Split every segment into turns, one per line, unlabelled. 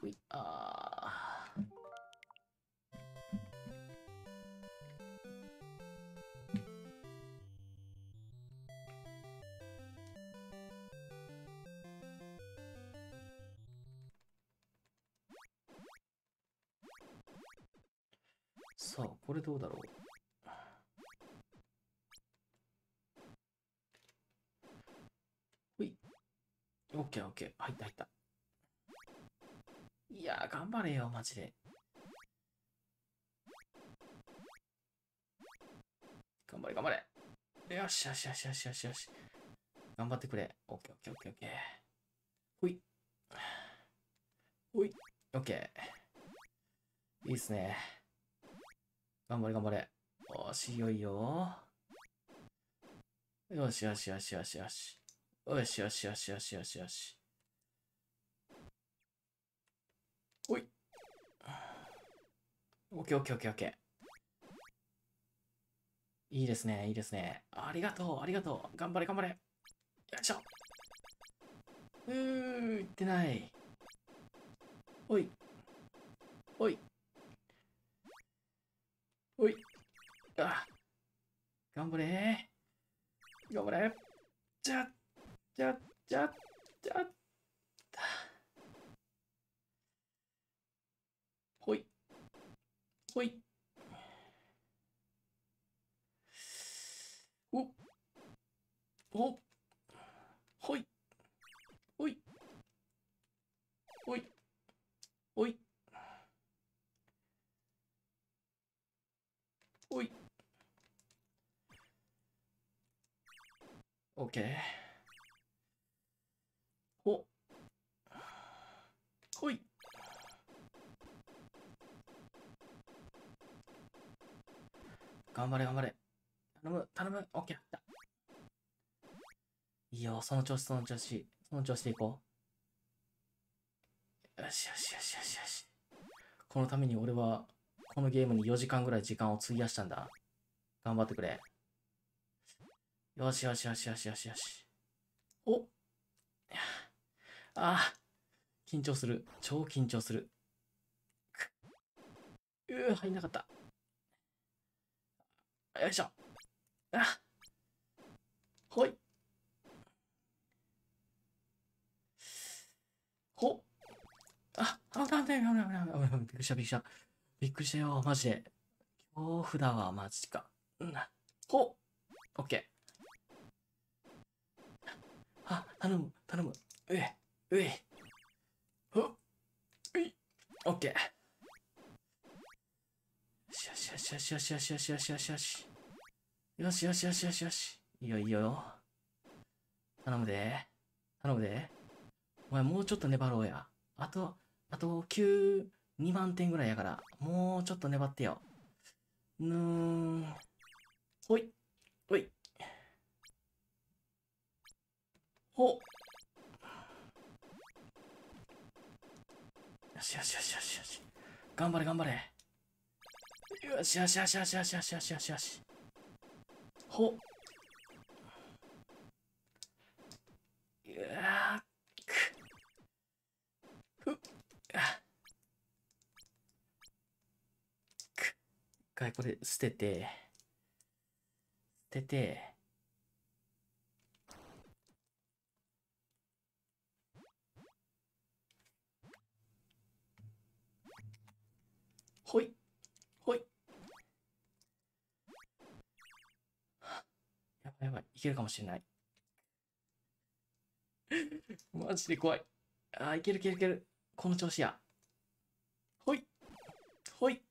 ほい、あー。さあ、これどうだろうほい。オッケーオッケー。入った入った。いや頑張れよ、マジで。頑張れ、頑張れ。よしよしよしよしよしよし。頑張ってくれ。オッケーオッケーオッケーオッケー。ほい。ほい。オッケー。いいっすね。頑張れ、頑張れ。おし、いよいよ。よしよしよしよしよし。よしよしよしよしよしよし。おい。オッケーオッケーオッケーオッケー。いいですね、いいですね。ありがとう、ありがとう。頑張れ、頑張れ。よいしょ。うー、いってない。おい。おい。おい。あ頑張れ頑張れ。じゃ、じゃ、じゃ、じゃ、ほい。おおほい。ほい。ほい。ほい。ほい。オッケー。ほ。ほい。頑張れ、頑張れ。頼む、頼む。オッケー、った。いいよ、その調子、その調子。その調子でいこう。よしよしよしよしよし。このために俺は、このゲームに4時間ぐらい時間を費やしたんだ。頑張ってくれ。よしよしよしよしよしよし。おああ、緊張する。超緊張する。うー、入んなかった。よいしょ。あ。ほい。ほ。あ、あ、危ない危ない危ない危ない危ないびっくりしたびっくりした。びっくりしたよ、マジで。恐怖だわ、マジか。うん。ほ。オッケー。あ、頼む、頼む。うえ、うえ。ほ。うい。オッケー。よしよしよしよしよしよしよしよしよし。よしよしよしよしよし。いいよいいよ。頼むで。頼むで。お前もうちょっと粘ろうや。あと、あと9、2万点ぐらいやから、もうちょっと粘ってよ。うーん。ほい。ほい。ほよしよしよしよしよし。頑張れ頑張れ。よしよしよしよしよしよしよしよし。ほいやくふあく一回これ捨てて捨ててほいやばい。いけるかもしれない。マジで怖い。あー、いけるいけるいける。この調子や。ほい。ほい。よ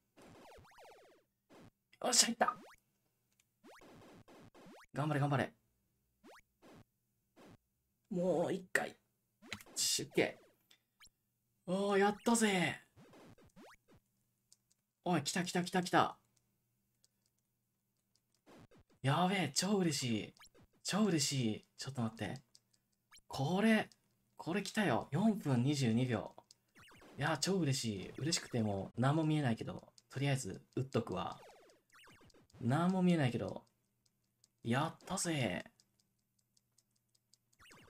っしゃ、いった。頑張れ、頑張れ。もう一回。しっけ。おー、やったぜ。おい、来た来た来た来た。やべえ、超嬉しい。超嬉しい。ちょっと待って。これ、これ来たよ。4分22秒。いや超嬉しい。嬉しくてもう何も見えないけど、とりあえず打っとくわ。何も見えないけど、やったぜ。